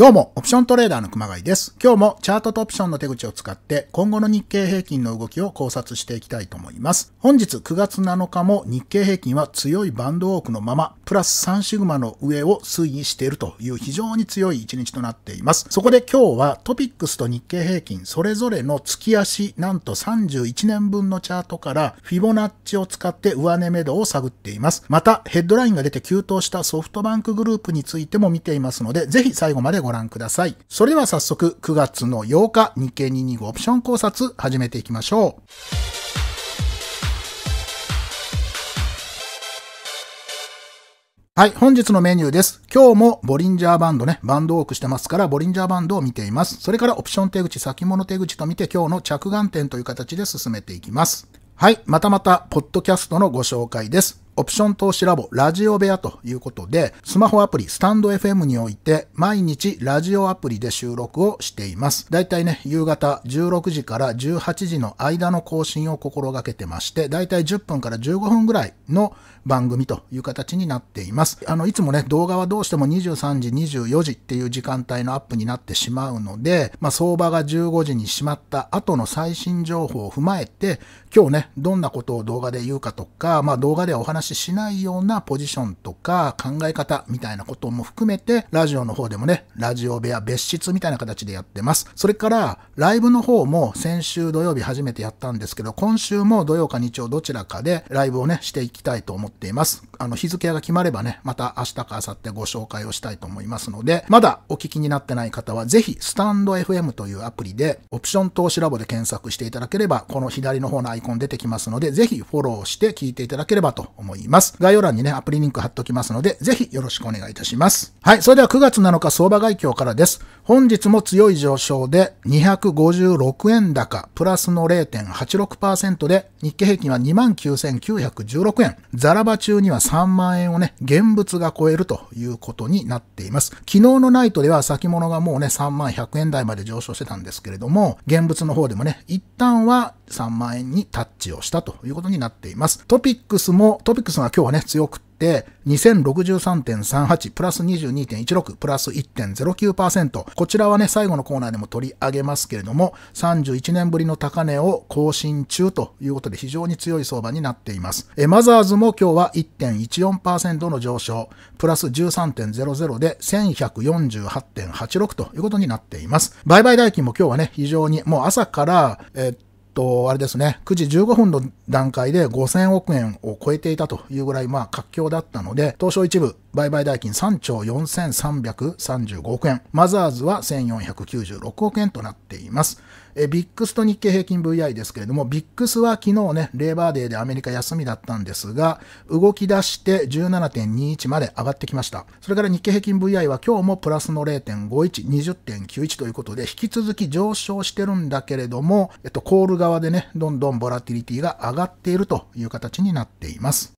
どうも、オプショントレーダーの熊谷です。今日もチャートとオプションの手口を使って今後の日経平均の動きを考察していきたいと思います。本日9月7日も日経平均は強いバンドウォークのまま、プラス3シグマの上を推移しているという非常に強い一日となっています。そこで今日はトピックスと日経平均それぞれの月足、なんと31年分のチャートからフィボナッチを使って上値目処を探っています。また、ヘッドラインが出て急騰したソフトバンクグループについても見ていますので、ぜひ最後までごご覧ください。それでは早速9月の8日日経225オプション考察始めていきましょう。はい、本日のメニューです。今日もボリンジャーバンドね、バンド多くしてますから、ボリンジャーバンドを見ています。それからオプション手口、先物手口と見て、今日の着眼点という形で進めていきます。はい、またまた、ポッドキャストのご紹介です。オプション投資ラボラジオ部屋ということで、スマホアプリスタンド FM において毎日ラジオアプリで収録をしています。だいたいね、夕方16時から18時の間の更新を心がけてまして、だいたい10分から15分ぐらいの番組という形になっています。あの、いつもね、動画はどうしても23時、24時っていう時間帯のアップになってしまうので、まあ、相場が15時にしまった後の最新情報を踏まえて、今日ね、どんなことを動画で言うかとか、まあ、動画ではお話しししないようなポジションとか考え方みたいなことも含めて、ラジオの方でもね、ラジオ部屋別室みたいな形でやってます。それから、ライブの方も先週土曜日初めてやったんですけど、今週も土曜か日曜どちらかでライブをね、していきたいと思っています。あの、日付が決まればね、また明日か明後日ご紹介をしたいと思いますので、まだお聞きになってない方は、ぜひ、スタンド FM というアプリで、オプション投資ラボで検索していただければ、この左の方のアイコン出てきますので、ぜひフォローして聞いていただければと思います。思います。概要欄にね、アプリリンク貼っおきますので、ぜひよろしくお願いいたします。はい、それでは9月7日相場外況からです。本日も強い上昇で256円高、プラスの0.86%で、日経平均は29,916円。ザラバ中には3万円をね、現物が超えるということになっています。昨日のナイトでは先物がもうね、3万100円台まで上昇してたんですけれども、現物の方でもね、一旦は3万円にタッチをしたということになっています。トピックスも、トピクスが今日はね、強くって、2063.38、プラス22.16、プラス1.09%。こちらはね、最後のコーナーでも取り上げますけれども、31年ぶりの高値を更新中ということで非常に強い相場になっています。えマザーズも今日は1.14%の上昇、プラス13.00で1148.86ということになっています。売買代金も今日はね、非常にもう朝から、えっとと、あれですね、9時15分の段階で5000億円を超えていたというぐらい、まあ、活況だったので、東証一部、売買代金3兆4335億円、マザーズは1496億円となっています。えビックスと日経平均 VI ですけれども、ビックスは昨日ね、レーバーデーでアメリカ休みだったんですが、動き出して17.21まで上がってきました。それから日経平均 VI は今日もプラスの0.51、20.91ということで、引き続き上昇してるんだけれども、えっと、コール側でね、どんどんボラティリティが上がっているという形になっています。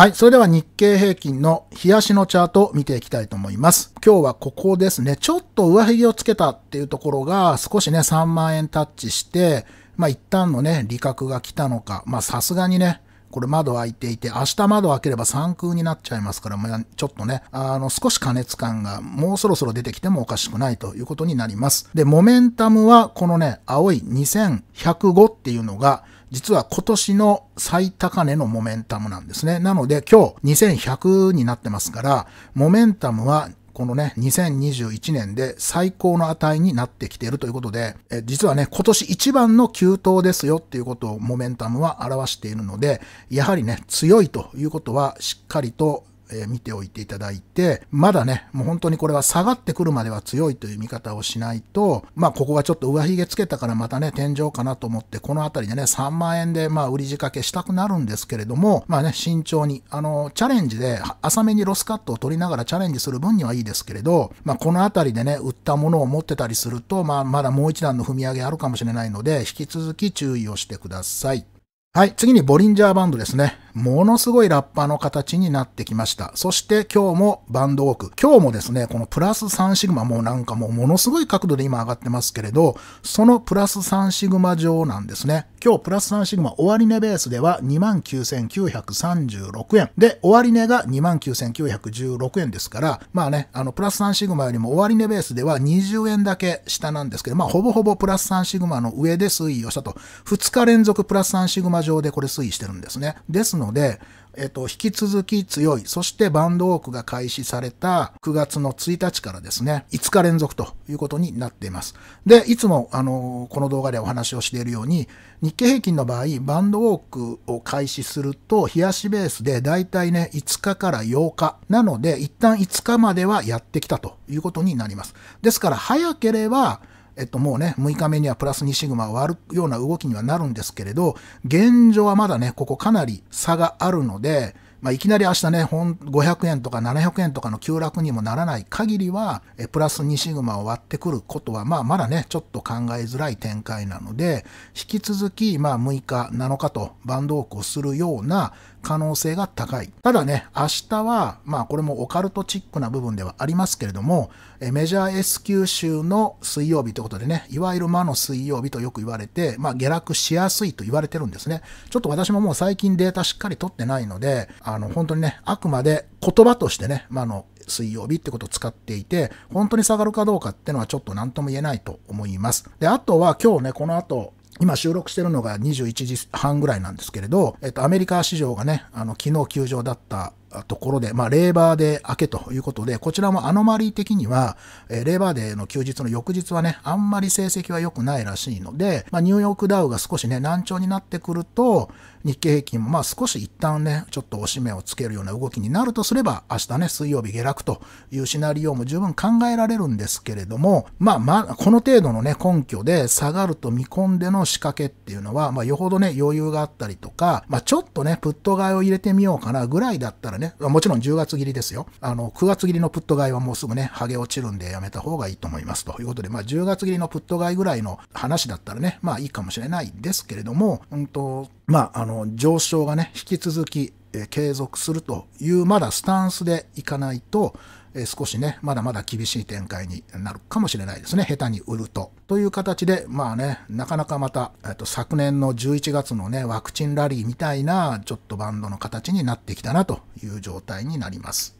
はい。それでは日経平均の日足のチャートを見ていきたいと思います。今日はここですね。ちょっと上髭をつけたっていうところが少しね、3万円タッチして、まあ一旦のね、利確が来たのか。まあさすがにね、これ窓開いていて、明日窓開ければ3空になっちゃいますから、まあ、ちょっとね、あの、少し加熱感がもうそろそろ出てきてもおかしくないということになります。で、モメンタムはこのね、青い2105っていうのが、実は今年の最高値のモメンタムなんですね。なので今日2100になってますから、モメンタムはこのね、2021年で最高の値になってきているということで、え実はね、今年一番の急騰ですよっていうことをモメンタムは表しているので、やはりね、強いということはしっかりとえー、見ておいていただいて、まだね、もう本当にこれは下がってくるまでは強いという見方をしないと、まあここがちょっと上髭つけたからまたね、天井かなと思って、この辺りでね、3万円でまあ売り仕掛けしたくなるんですけれども、まあね、慎重に、あの、チャレンジで、浅めにロスカットを取りながらチャレンジする分にはいいですけれど、まあこの辺りでね、売ったものを持ってたりすると、まあまだもう一段の踏み上げあるかもしれないので、引き続き注意をしてください。はい、次にボリンジャーバンドですね。ものすごいラッパーの形になってきました。そして今日もバンドウォーク。今日もですね、このプラス3シグマもうなんかもうものすごい角度で今上がってますけれど、そのプラス3シグマ上なんですね。今日プラス3シグマ終値ベースでは29,936円。で、終値が29,916円ですから、まあね、あのプラス3シグマよりも終値ベースでは20円だけ下なんですけど、まあほぼほぼプラス3シグマの上で推移をしたと。2日連続プラス3シグマ上でこれ推移してるんですね。ですので、えっと、引き続き強い、そしてバンドウォークが開始された9月の1日からですね、5日連続ということになっています。で、いつも、あの、この動画でお話をしているように、日経平均の場合、バンドウォークを開始すると、冷やしベースでだいたいね、5日から8日。なので、一旦5日まではやってきたということになります。ですから、早ければ、えっと、もうね、6日目にはプラス2シグマ割るような動きにはなるんですけれど、現状はまだね、ここかなり差があるので、まあ、いきなり明日ね、ほん500円とか700円とかの急落にもならない限りは、えプラス2シグマを割ってくることは、まあ、まだね、ちょっと考えづらい展開なので、引き続き、まあ、6日、7日とバンドークをするような可能性が高い。ただね、明日は、まあこれもオカルトチックな部分ではありますけれども、メジャー S 級週の水曜日ということでね、いわゆる魔の水曜日とよく言われて、まあ下落しやすいと言われてるんですね。ちょっと私ももう最近データしっかり取ってないので、あの本当にね、あくまで言葉としてね、まあの、水曜日ってことを使っていて、本当に下がるかどうかってのはちょっと何とも言えないと思います。で、あとは今日ね、この後、今収録してるのが21時半ぐらいなんですけれど、えっと、アメリカ市場がね、あの、昨日休場だったところで、まあ、レーバーで明けということで、こちらもアノマリー的には、えー、レーバーでの休日の翌日はね、あんまり成績は良くないらしいので、まあ、ニューヨークダウが少しね、難聴になってくると、日経平均もまあ少し一旦ね、ちょっと押し目をつけるような動きになるとすれば、明日ね、水曜日下落というシナリオも十分考えられるんですけれども、まあまあ、この程度のね、根拠で下がると見込んでの仕掛けっていうのは、まあよほどね、余裕があったりとか、まあちょっとね、プット買いを入れてみようかなぐらいだったらね、もちろん10月切りですよ。あの、9月切りのプット買いはもうすぐね、剥げ落ちるんでやめた方がいいと思いますということで、まあ10月切りのプット買いぐらいの話だったらね、まあいいかもしれないですけれども、うんと、まあ、あの、上昇がね、引き続き継続するというまだスタンスでいかないと、え少しね、まだまだ厳しい展開になるかもしれないですね。下手に売ると。という形で、まあね、なかなかまた、えっと、昨年の11月のね、ワクチンラリーみたいな、ちょっとバンドの形になってきたなという状態になります。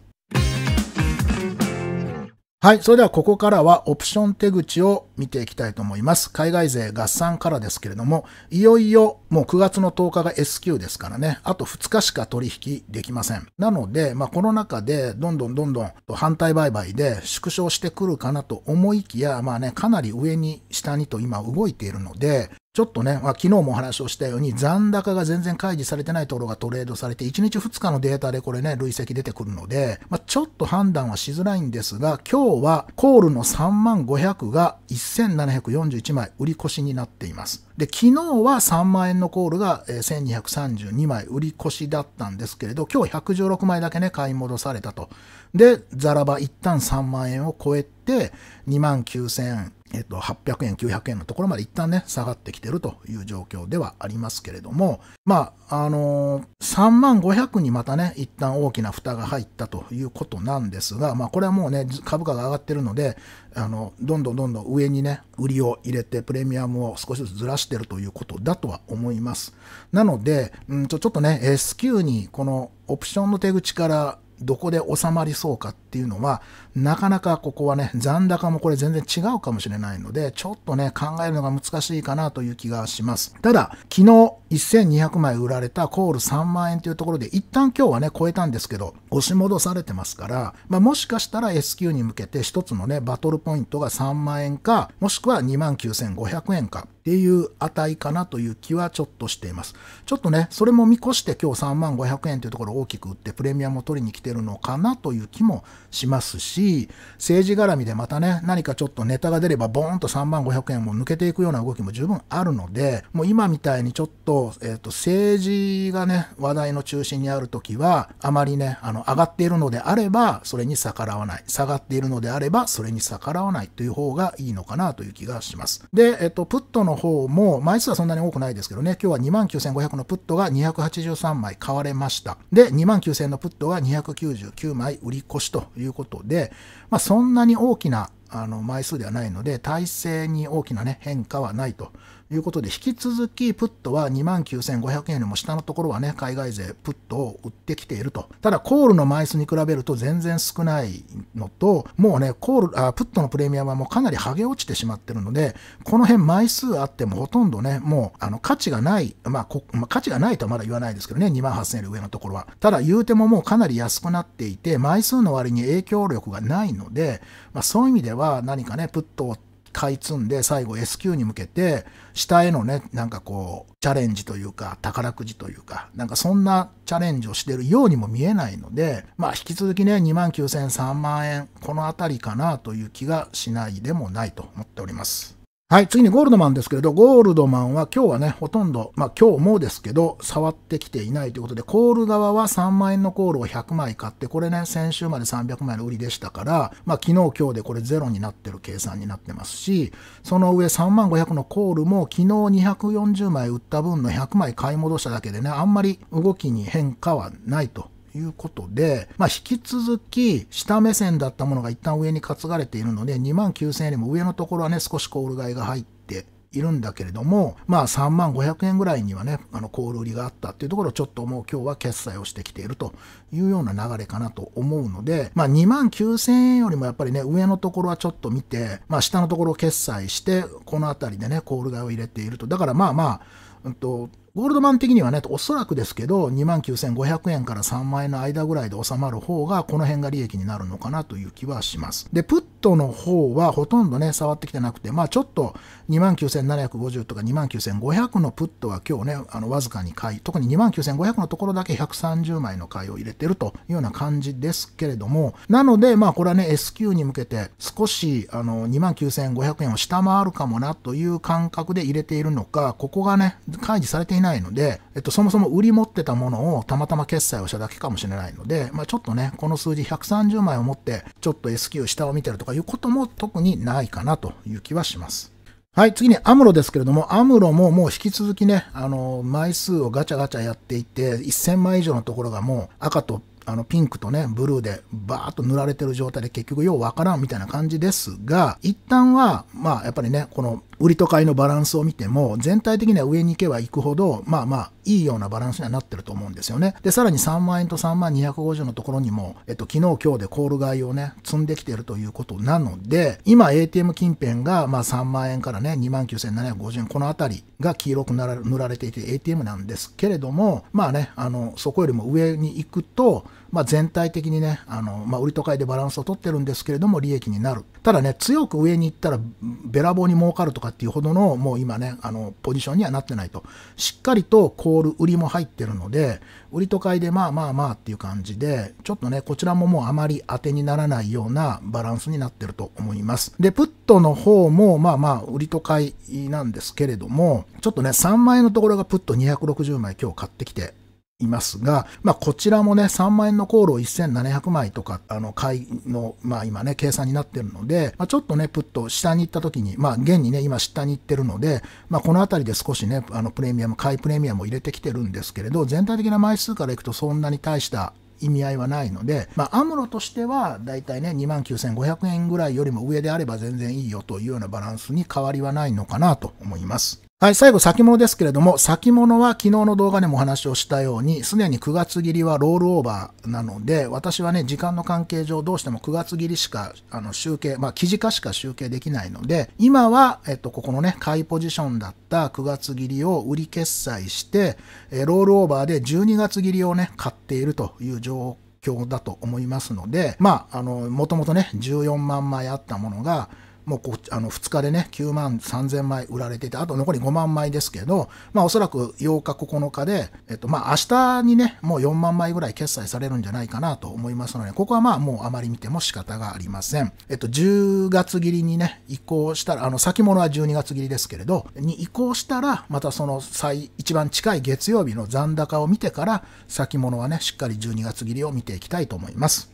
はい。それではここからはオプション手口を見ていきたいと思います。海外税合算からですけれども、いよいよもう9月の10日が S q ですからね、あと2日しか取引できません。なので、まあこの中でどんどんどんどん反対売買で縮小してくるかなと思いきや、まあね、かなり上に下にと今動いているので、ちょっとね、まあ、昨日もお話をしたように、残高が全然開示されてないところがトレードされて、1日2日のデータでこれね、累積出てくるので、まあ、ちょっと判断はしづらいんですが、今日はコールの3万500が1741枚売り越しになっています。で、昨日は3万円のコールが1232枚売り越しだったんですけれど、今日116枚だけね、買い戻されたと。で、ザラバ一旦3万円を超えて、2万9800、えっと、円、900円のところまで一旦ね、下がってきてるという状況ではありますけれども、まあ、あのー、3万500にまたね、一旦大きな蓋が入ったということなんですが、まあ、これはもうね、株価が上がってるので、あの、どんどんどんどん上にね、売りを入れて、プレミアムを少しずつずらしてるということだとは思います。なので、うん、ちょちょっとね、S q にこのオプションの手口からどこで収まりそうかっていうのはなかなかここはね、残高もこれ全然違うかもしれないので、ちょっとね、考えるのが難しいかなという気がします。ただ、昨日1200枚売られたコール3万円というところで、一旦今日はね、超えたんですけど、押し戻されてますから、まあ、もしかしたら S q に向けて一つのね、バトルポイントが3万円か、もしくは29,500円かっていう値かなという気はちょっとしています。ちょっとね、それも見越して今日3万500円というところを大きく売ってプレミアムを取りに来てるのかなという気もしますし、し、政治絡みでまたね、何かちょっとネタが出れば、ボーンと3万500円も抜けていくような動きも十分あるので、もう今みたいにちょっと、えっ、ー、と、政治がね、話題の中心にあるときは、あまりね、あの、上がっているのであれば、それに逆らわない。下がっているのであれば、それに逆らわないという方がいいのかなという気がします。で、えっ、ー、と、プットの方も、枚数はそんなに多くないですけどね、今日は29,500のプットが283枚買われました。で、29,000のプットが299枚売り越しということで、まあ、そんなに大きなあの枚数ではないので、体制に大きな、ね、変化はないということで、引き続きプットは29,500円よりも下のところはね、海外勢プットを売ってきていると。ただ、コールの枚数に比べると全然少ないのと、もうね、コール、あプットのプレミアムはもうかなり剥げ落ちてしまってるので、この辺枚数あってもほとんどね、もうあの価値がない、まあこ、まあ、価値がないとはまだ言わないですけどね、28,000円より上のところは。ただ、言うてももうかなり安くなっていて、枚数の割に影響力がないので、まあ、そういう意味では何かね、プットを買い積んで、最後 S q に向けて、下へのね、なんかこう、チャレンジというか、宝くじというか、なんかそんなチャレンジをしてるようにも見えないので、まあ引き続きね、2万9000、3万円、このあたりかなという気がしないでもないと思っております。はい、次にゴールドマンですけれど、ゴールドマンは今日はね、ほとんど、まあ今日もですけど、触ってきていないということで、コール側は3万円のコールを100枚買って、これね、先週まで300枚の売りでしたから、まあ昨日今日でこれゼロになってる計算になってますし、その上3万500のコールも昨日240枚売った分の100枚買い戻しただけでね、あんまり動きに変化はないということで、まあ、引き続き下目線だったものが一旦上に担がれているので、2万9000円よりも上のところはね、少しコール買いが入っているんだけれども、まあ3万500円ぐらいにはね、あの、コール売りがあったっていうところをちょっともう今日は決済をしてきているというような流れかなと思うので、まあ2万9000円よりもやっぱりね、上のところはちょっと見て、まあ下のところを決済して、この辺りでね、コール買いを入れていると。だからまあまあ、うんと、ゴールドマン的にはね、おそらくですけど、29,500円から3万円の間ぐらいで収まる方が、この辺が利益になるのかなという気はします。で、プットの方はほとんどね、触ってきてなくて、まあちょっと29,750とか29,500のプットは今日ね、あの、わずかに買い、特に29,500のところだけ130枚の買いを入れてるというような感じですけれども、なので、まあこれはね、S q に向けて少し、あの、29,500円を下回るかもなという感覚で入れているのか、ここがね、開示されていいないので、えっと、そもそも売り持ってたものをたまたま決済をしただけかもしれないので、まあ、ちょっとね、この数字130枚を持って、ちょっと S q 下を見てるとかいうことも特にないかなという気はします。はい、次にアムロですけれども、アムロももう引き続きね、あの、枚数をガチャガチャやっていて、1000枚以上のところがもう赤とあのピンクとね、ブルーでバーっと塗られてる状態で結局ようわからんみたいな感じですが、一旦は、まあやっぱりね、この売りと買いのバランスを見ても、全体的には上に行けば行くほど、まあまあ、いいようなバランスにはなってると思うんですよね。で、さらに3万円と3万250のところにも、えっと、昨日今日でコール買いをね、積んできているということなので、今 ATM 近辺が、まあ3万円からね、29,750円、このあたりが黄色く塗られていて ATM なんですけれども、まあね、あの、そこよりも上に行くと、まあ、全体的にね、あのまあ、売りと買いでバランスを取ってるんですけれども、利益になる。ただね、強く上に行ったら、べらぼうに儲かるとかっていうほどの、もう今ね、あのポジションにはなってないと。しっかりとコール、売りも入ってるので、売りと買いでまあまあまあっていう感じで、ちょっとね、こちらももうあまり当てにならないようなバランスになってると思います。で、プットの方も、まあまあ、売りと買いなんですけれども、ちょっとね、3万円のところがプット260枚今日買ってきていますが、まあ、こちらもね、3万円の航路1700枚とか、あの、買いの、まあ、今ね、計算になってるので、まあ、ちょっとね、プッと下に行った時に、まあ、現にね、今下に行ってるので、まあ、この辺りで少しね、あの、プレミアム、買いプレミアムを入れてきてるんですけれど、全体的な枚数からいくとそんなに大した意味合いはないので、まあ、アムロとしては、だいたいね、29,500円ぐらいよりも上であれば全然いいよというようなバランスに変わりはないのかなと思います。はい、最後先物ですけれども、先物は昨日の動画でもお話をしたように、すでに9月切りはロールオーバーなので、私はね、時間の関係上どうしても9月切りしか、あの、集計、まあ、記事化しか集計できないので、今は、えっと、ここのね、買いポジションだった9月切りを売り決済して、えロールオーバーで12月切りをね、買っているという状況だと思いますので、まあ、あの、もともとね、14万枚あったものが、もうこあの2日でね、9万3000枚売られてて、あと残り5万枚ですけど、まあおそらく8日、9日で、えっと、まあ明日にね、もう4万枚ぐらい決済されるんじゃないかなと思いますので、ここはまあもうあまり見ても仕方がありません。えっと、10月切りにね、移行したら、あの、先物は12月切りですけれど、に移行したら、またその最、一番近い月曜日の残高を見てから、先物はね、しっかり12月切りを見ていきたいと思います。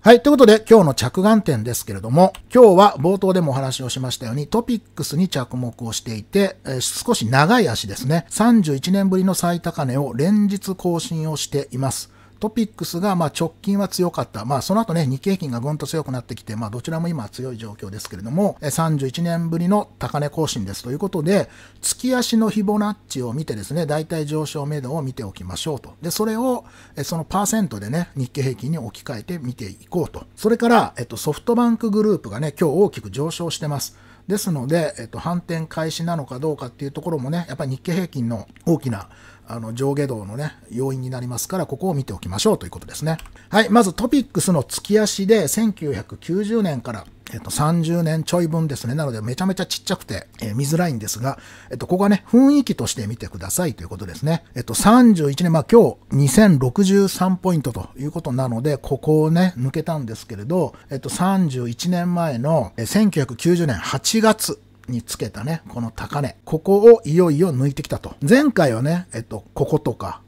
はい。ということで、今日の着眼点ですけれども、今日は冒頭でもお話をしましたように、トピックスに着目をしていて、えー、少し長い足ですね。31年ぶりの最高値を連日更新をしています。トピックスがま直近は強かった。まあその後ね、日経平均がぐんと強くなってきて、まあどちらも今強い状況ですけれども、31年ぶりの高値更新ですということで、月足のフィボナッチを見てですね、大体上昇目処を見ておきましょうと。で、それを、そのパーセントでね、日経平均に置き換えて見ていこうと。それから、えっと、ソフトバンクグループがね、今日大きく上昇してます。ですので、えっと、反転開始なのかどうかっていうところもね、やっぱり日経平均の大きなあの上下動のね、要因になりますから、ここを見ておきましょうということですね。はい、まずトピックスの月足で1990年からえっと、30年ちょい分ですね。なので、めちゃめちゃちっちゃくて、えー、見づらいんですが、えっと、ここはね、雰囲気として見てくださいということですね。えっと、31年、まあ今日、2063ポイントということなので、ここをね、抜けたんですけれど、えっと、31年前の、えー、1990年8月につけたね、この高値。ここをいよいよ抜いてきたと。前回はね、えっと、こことか、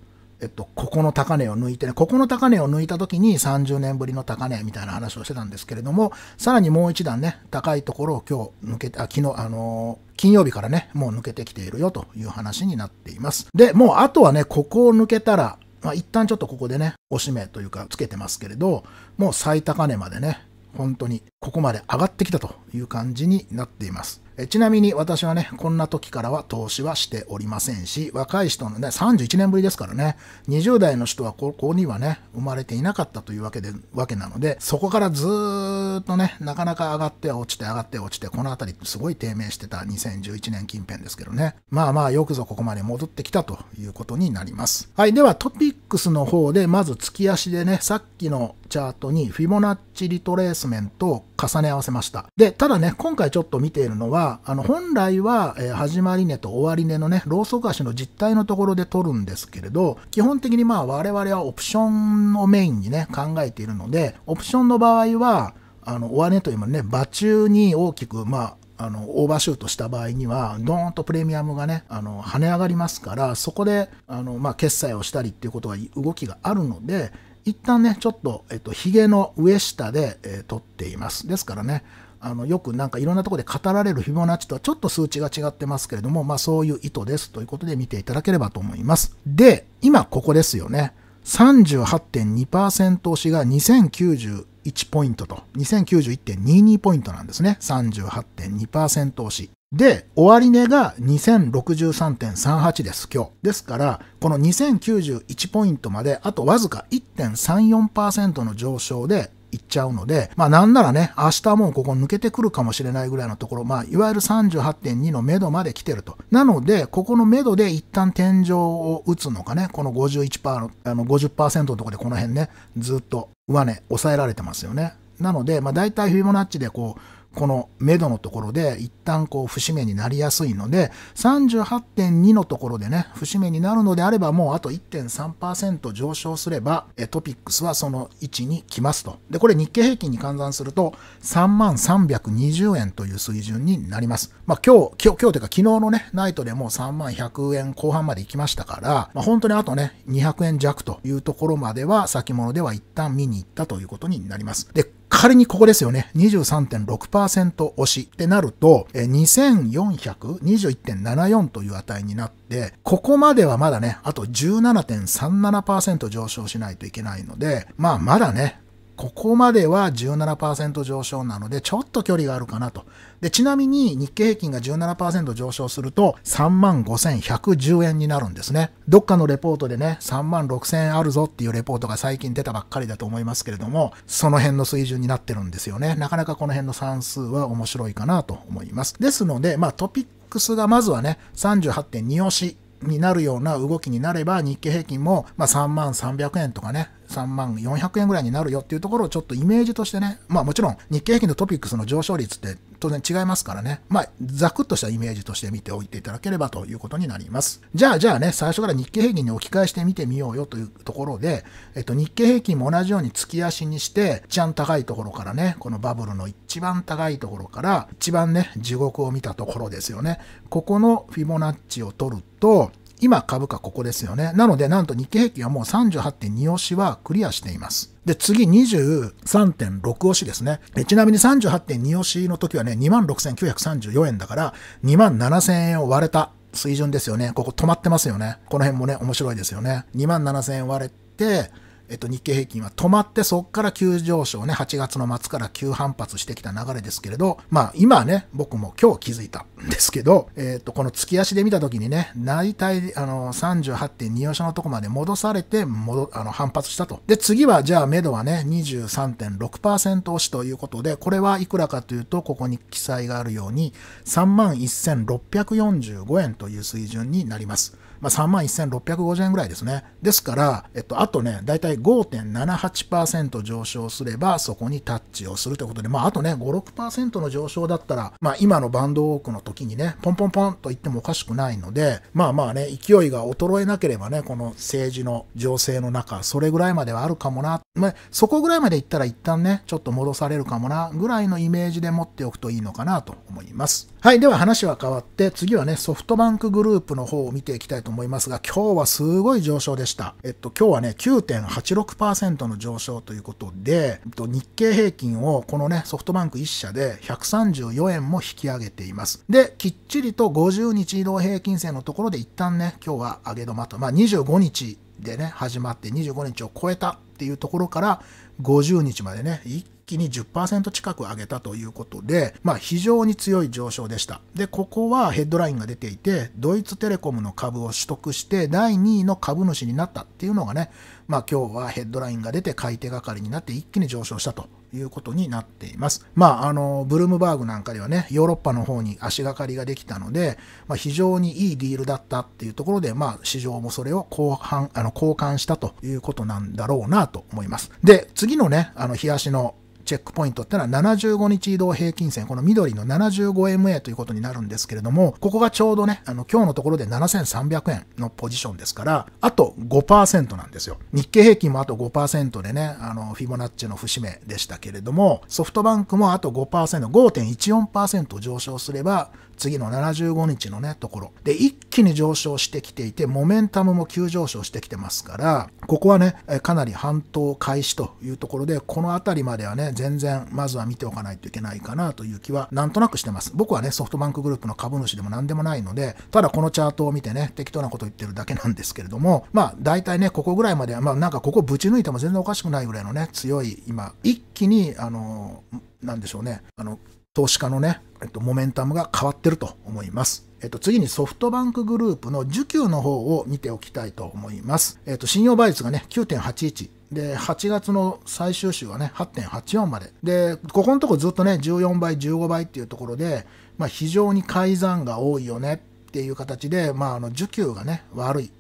えっと、ここの高値を抜いてね、ここの高値を抜いた時に30年ぶりの高値みたいな話をしてたんですけれども、さらにもう一段ね、高いところを今日抜けて、あ、昨日、あのー、金曜日からね、もう抜けてきているよという話になっています。で、もうあとはね、ここを抜けたら、まあ、一旦ちょっとここでね、おしめというかつけてますけれど、もう最高値までね、本当にここまで上がってきたという感じになっています。えちなみに私はね、こんな時からは投資はしておりませんし、若い人のね、31年ぶりですからね、20代の人はここにはね、生まれていなかったというわけで、わけなので、そこからずーっとね、なかなか上がって落ちて上がって落ちて、この辺りすごい低迷してた2011年近辺ですけどね。まあまあ、よくぞここまで戻ってきたということになります。はい、ではトピックスの方で、まず月足でね、さっきのチャートにフィボナッチリトレースメント、重ね合わせました。で、ただね、今回ちょっと見ているのは、あの、本来は、えー、始まり値と終わり値のね、ローソク足の実態のところで取るんですけれど、基本的にまあ我々はオプションをメインにね、考えているので、オプションの場合は、あの、終値というもね、場中に大きく、まあ、あの、オーバーシュートした場合には、ドーンとプレミアムがね、あの、跳ね上がりますから、そこで、あの、まあ、決済をしたりっていうことは動きがあるので、一旦ね、ちょっと、えっと、ヒゲの上下で、えー、撮っています。ですからね、あのよくなんかいろんなとこで語られるフィボナッチとはちょっと数値が違ってますけれども、まあそういう意図ですということで見ていただければと思います。で、今ここですよね。38.2%押しが2091ポイントと、2091.22ポイントなんですね。38.2%押し。で、終値が2063.38です、今日。ですから、この2091ポイントまで、あとわずか1.34%の上昇で、いっちゃうので、まあなんならね、明日もうここ抜けてくるかもしれないぐらいのところ、まあいわゆる38.2の目処まで来てると。なので、ここの目処で一旦天井を打つのかね、この51%の、あの50%のところでこの辺ね、ずっと上値抑えられてますよね。なので、まあ大体フィボナッチでこう、この目処のところで一旦こう節目になりやすいので38.2のところでね節目になるのであればもうあと1.3%上昇すればトピックスはその位置に来ますとでこれ日経平均に換算すると3万320円という水準になりますまあ今日今日今日というか昨日のねナイトでも3万100円後半まで行きましたから、まあ、本当にあとね200円弱というところまでは先物では一旦見に行ったということになりますで仮にここですよね。23.6%押しってなると、2421.74という値になって、ここまではまだね、あと17.37%上昇しないといけないので、まあまだね、ここまでは17%上昇なので、ちょっと距離があるかなとで、ちなみに日経平均が17%上昇すると35,110円になるんですね。どっかのレポートでね、36,000円あるぞっていうレポートが最近出たばっかりだと思いますけれども、その辺の水準になってるんですよね。なかなかこの辺の算数は面白いかなと思います。ですので、まあトピックスがまずはね、38.2押しになるような動きになれば、日経平均も、まあ、3万300円とかね、3万400円ぐらいになるよっていうところをちょっとイメージとしてね、まあもちろん日経平均のトピックスの上昇率って当然違いますからね、まあざくっとしたイメージとして見ておいていただければということになります。じゃあじゃあね、最初から日経平均に置き換えしてみてみようよというところで、えっと日経平均も同じように月足にして、一番高いところからね、このバブルの一番高いところから、一番ね、地獄を見たところですよね。ここのフィボナッチを取ると、今株価ここですよね。なので、なんと日経平均はもう38.2押しはクリアしています。で、次23.6押しですね。ちなみに38.2押しの時はね、26,934円だから、27,000円を割れた水準ですよね。ここ止まってますよね。この辺もね、面白いですよね。27,000円割れて、えっと、日経平均は止まってそこから急上昇ね、8月の末から急反発してきた流れですけれど、まあ今ね、僕も今日気づいたんですけど、えっと、この月足で見た時にね、大体あの38.24社のとこまで戻されて戻あの反発したと。で、次はじゃあ目処はね、23.6%押しということで、これはいくらかというと、ここに記載があるように、31,645円という水準になります。まあ、3万1650円ぐらいですね。ですから、えっと、あとね、だいたい5.78%上昇すれば、そこにタッチをするということで、まあ、あとね、5、6%の上昇だったら、まあ、今のバンドウォークの時にね、ポンポンポンと言ってもおかしくないので、まあまあね、勢いが衰えなければね、この政治の情勢の中、それぐらいまではあるかもな、まあ、そこぐらいまで行ったら一旦ね、ちょっと戻されるかもな、ぐらいのイメージで持っておくといいのかなと思います。はい、では話は変わって、次はね、ソフトバンクグループの方を見ていきたいとと思いますが、今日はすごい上昇でした。えっと、今日はね、9.86%の上昇ということで、えっと、日経平均をこのね、ソフトバンク1社で134円も引き上げています。で、きっちりと50日移動平均線のところで一旦ね、今日は上げ止まった。まあ、25日でね、始まって25日を超えたっていうところから50日までね、一気に10%近く上げたということで、まあ、非常に強い上昇でした。で、ここはヘッドラインが出ていて、ドイツテレコムの株を取得して第2位の株主になったっていうのがね、まあ、今日はヘッドラインが出て買い手がかりになって一気に上昇したということになっています。まあ、あの、ブルームバーグなんかではね、ヨーロッパの方に足がかりができたので、まあ、非常にいいディールだったっていうところで、まあ、市場もそれを後半、あの、交換したということなんだろうなと思います。で、次のね、あの、日足のチェックポイントってのは75日移動平均線、この緑の 75MA ということになるんですけれども、ここがちょうどね、あの今日のところで7300円のポジションですから、あと5%なんですよ。日経平均もあと5%でね、あのフィボナッチの節目でしたけれども、ソフトバンクもあと5%、5.14%上昇すれば、次の75日のね、ところ。で、一気に上昇してきていて、モメンタムも急上昇してきてますから、ここはね、かなり半島開始というところで、この辺りまではね、全然、まずは見ておかないといけないかなという気は、なんとなくしてます。僕はね、ソフトバンクグループの株主でも何でもないので、ただこのチャートを見てね、適当なこと言ってるだけなんですけれども、まあ、大体ね、ここぐらいまで、は、まあ、なんかここぶち抜いても全然おかしくないぐらいのね、強い、今、一気に、あの、なんでしょうね、あの、投資家のね、えっと、モメンタムが変わってると思います。えっと、次にソフトバンクグループの需給の方を見ておきたいと思います。えっと、信用倍率がね、9.81。で、8月の最終週はね、8.84まで。で、ここのとこずっとね、14倍、15倍っていうところで、まあ、非常に改ざんが多いよねっていう形で、まあ、あの、需給がね、悪い。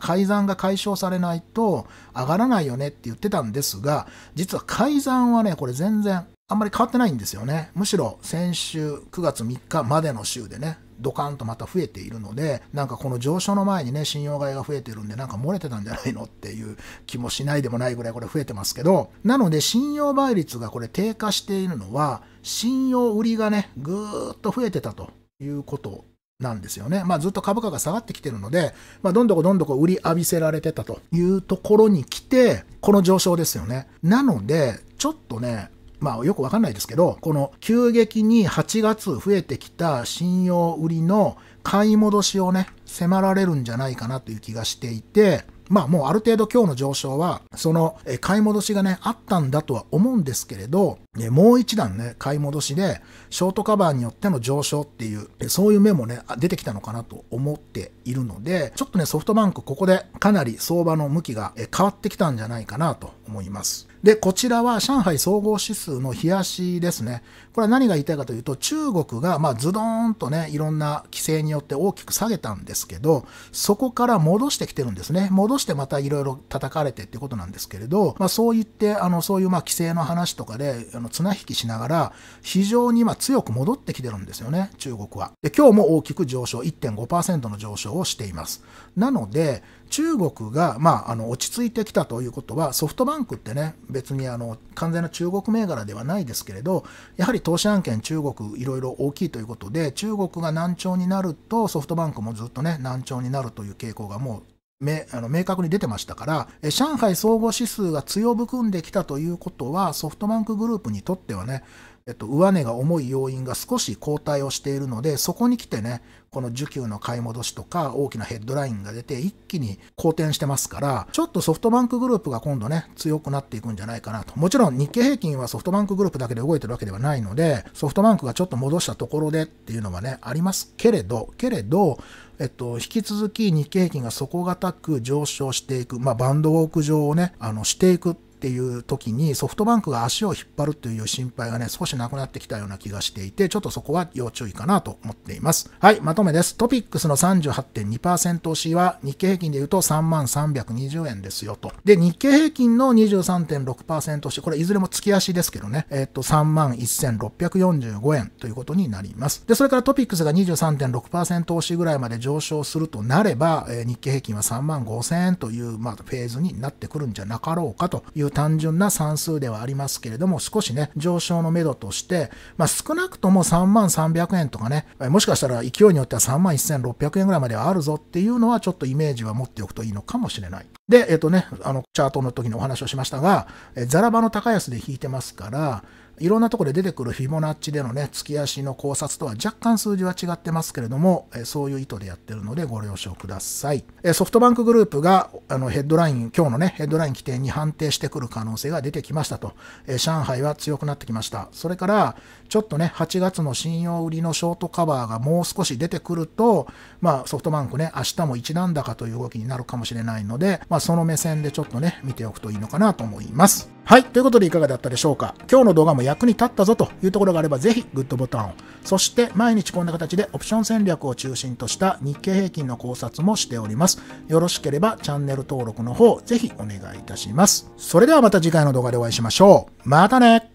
改ざんが解消されないと上がらないよねって言ってたんですが、実は改ざんはね、これ全然あんまり変わってないんですよね。むしろ先週9月3日までの週でね、ドカンとまた増えているので、なんかこの上昇の前にね、信用買いが増えてるんで、なんか漏れてたんじゃないのっていう気もしないでもないぐらいこれ増えてますけど、なので信用倍率がこれ低下しているのは、信用売りがね、ぐーっと増えてたということなんですよね。まあずっと株価が下がってきてるので、まあどんどこどんどこ売り浴びせられてたというところに来て、この上昇ですよね。なので、ちょっとね、まあよくわかんないですけど、この急激に8月増えてきた信用売りの買い戻しをね、迫られるんじゃないかなという気がしていて、まあもうある程度今日の上昇は、その買い戻しがね、あったんだとは思うんですけれど、もう一段ね、買い戻しで、ショートカバーによっての上昇っていう、そういう面もね、出てきたのかなと思っているので、ちょっとね、ソフトバンクここでかなり相場の向きが変わってきたんじゃないかなと思います。で、こちらは上海総合指数の冷やしですね。これは何が言いたいかというと、中国がまあズドーンとね、いろんな規制によって大きく下げたんですけど、そこから戻してきてるんですね。戻してまたいろいろ叩かれてってことなんですけれど、まあそう言って、あの、そういうまあ規制の話とかで、あの、綱引きしながら、非常に今強く戻ってきてるんですよね、中国は。で、今日も大きく上昇、1.5%の上昇をしています。なので、中国が、まあ、あの落ち着いてきたということは、ソフトバンクってね、別にあの完全な中国銘柄ではないですけれど、やはり投資案件、中国、いろいろ大きいということで、中国が難聴になると、ソフトバンクもずっとね、難聴になるという傾向がもうめあの明確に出てましたからえ、上海総合指数が強含んできたということは、ソフトバンクグループにとってはね、えっと、上値が重い要因が少し後退をしているので、そこに来てね、この需給の買い戻しとか大きなヘッドラインが出て一気に好転してますから、ちょっとソフトバンクグループが今度ね、強くなっていくんじゃないかなと。もちろん日経平均はソフトバンクグループだけで動いてるわけではないので、ソフトバンクがちょっと戻したところでっていうのはね、ありますけれど、けれど、えっと、引き続き日経平均が底堅く上昇していく、まあ、バンドウォーク上をね、あの、していくっていう時にソフトバンクが足を引っ張るという心配がね、少しなくなってきたような気がしていて、ちょっとそこは要注意かなと思っています。はい、まとめです。トピックスの38.2%推しは日経平均で言うと3320円ですよと。で、日経平均の23.6%推し、これいずれも月足ですけどね、えっ、ー、と31,645円ということになります。で、それからトピックスが23.6%推しぐらいまで上昇するとなれば、えー、日経平均は35,000円という、まあ、フェーズになってくるんじゃなかろうかというう単純な算数ではありますけれども、少しね、上昇のめどとして、まあ、少なくとも3万300円とかね、もしかしたら勢いによっては3万1600円ぐらいまではあるぞっていうのは、ちょっとイメージは持っておくといいのかもしれない。で、えっ、とね、あの、チャートの時にお話をしましたが、えザラバの高安で引いてますから、いろんなところで出てくるフィボナッチでのね、月足の考察とは若干数字は違ってますけれども、えそういう意図でやってるのでご了承ください。えソフトバンクグループが、あの、ヘッドライン、今日のね、ヘッドライン起点に判定してくる可能性が出てきましたと。え上海は強くなってきました。それから、ちょっとね、8月の信用売りのショートカバーがもう少し出てくると、まあ、ソフトバンクね、明日も一段高という動きになるかもしれないので、まあ、その目線でちょっとね、見ておくといいのかなと思います。はい。ということでいかがだったでしょうか今日の動画も役に立ったぞというところがあればぜひグッドボタンを。そして毎日こんな形でオプション戦略を中心とした日経平均の考察もしております。よろしければチャンネル登録の方ぜひお願いいたします。それではまた次回の動画でお会いしましょう。またね